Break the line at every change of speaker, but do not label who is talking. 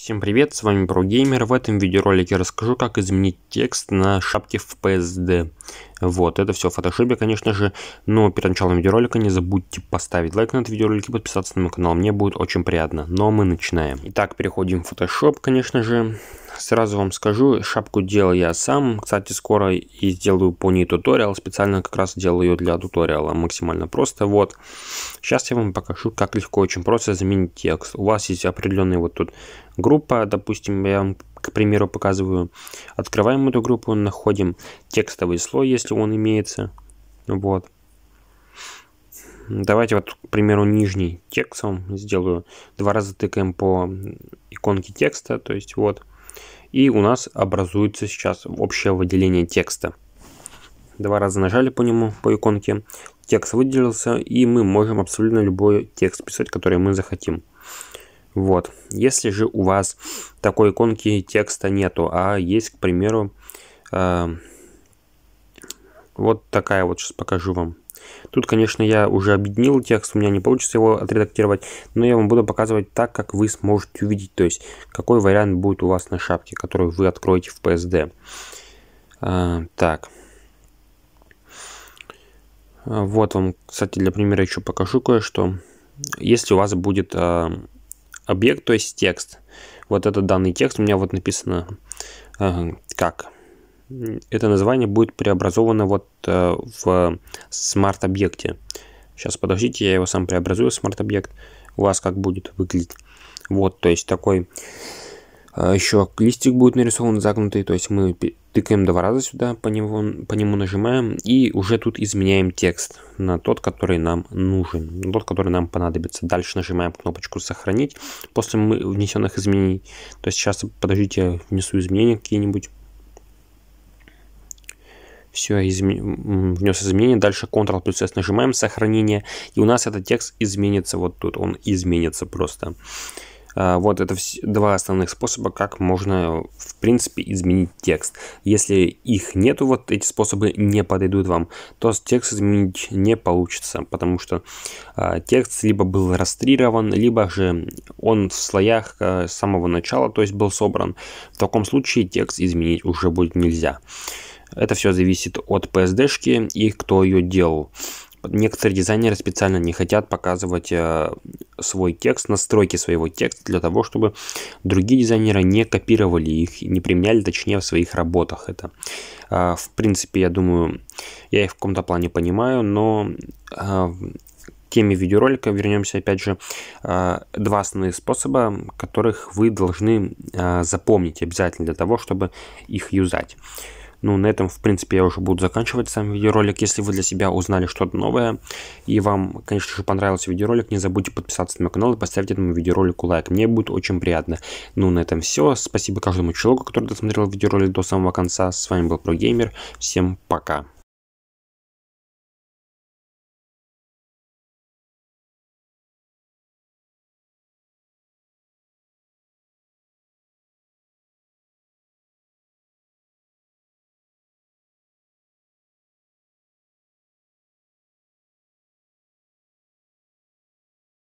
Всем привет, с вами ProGamer. В этом видеоролике расскажу, как изменить текст на шапке в PSD. Вот, это все в фотошопе, конечно же. Но перед началом видеоролика не забудьте поставить лайк на этот видеоролик и подписаться на мой канал. Мне будет очень приятно. Но ну, а мы начинаем. Итак, переходим в Photoshop, конечно же сразу вам скажу, шапку делал я сам. Кстати, скоро и сделаю по ней туториал. Специально как раз делаю ее для туториала. Максимально просто. Вот. Сейчас я вам покажу, как легко, очень просто заменить текст. У вас есть определенная вот тут группа. Допустим, я вам, к примеру, показываю. Открываем эту группу, находим текстовый слой, если он имеется. Вот. Давайте вот, к примеру, нижний текстом сделаю. Два раза тыкаем по иконке текста, то есть вот. И у нас образуется сейчас общее выделение текста. Два раза нажали по нему, по иконке. Текст выделился, и мы можем абсолютно любой текст писать, который мы захотим. Вот. Если же у вас такой иконки текста нету, а есть, к примеру, э, вот такая вот, сейчас покажу вам Тут, конечно, я уже объединил текст, у меня не получится его отредактировать, но я вам буду показывать так, как вы сможете увидеть, то есть какой вариант будет у вас на шапке, которую вы откроете в PSD. А, так. А, вот вам, кстати, для примера еще покажу кое-что. Если у вас будет а, объект, то есть текст, вот этот данный текст у меня вот написано а, как это название будет преобразовано вот э, в смарт-объекте. Сейчас подождите, я его сам преобразую в смарт-объект. У вас как будет выглядеть. Вот, то есть такой э, еще листик будет нарисован загнутый, то есть мы тыкаем два раза сюда, по нему, по нему нажимаем и уже тут изменяем текст на тот, который нам нужен, на тот, который нам понадобится. Дальше нажимаем кнопочку «Сохранить» после мы внесенных изменений. То есть сейчас, подождите, внесу изменения какие-нибудь все изме... внес изменения. Дальше Ctrl плюс S нажимаем, сохранение. И у нас этот текст изменится вот тут. Он изменится просто. А, вот это два основных способа, как можно, в принципе, изменить текст. Если их нету, вот эти способы не подойдут вам, то текст изменить не получится, потому что э, текст либо был растрирован, либо же он в слоях э, с самого начала, то есть был собран. В таком случае текст изменить уже будет нельзя. Это все зависит от PSD-шки и кто ее делал. Некоторые дизайнеры специально не хотят показывать э, свой текст, настройки своего текста для того, чтобы другие дизайнеры не копировали их, не применяли, точнее, в своих работах это. Э, в принципе, я думаю, я их в каком-то плане понимаю, но э, теме видеоролика вернемся опять же. А, два основных способа, которых вы должны запомнить обязательно для того, чтобы их юзать. Ну, на этом, в принципе, я уже буду заканчивать сам видеоролик. Если вы для себя узнали что-то новое и вам, конечно же, понравился видеоролик, не забудьте подписаться на мой канал и поставить этому видеоролику лайк. Мне будет очень приятно. Ну, на этом все. Спасибо каждому человеку, который досмотрел видеоролик до самого конца. С вами был ProGamer. Всем пока.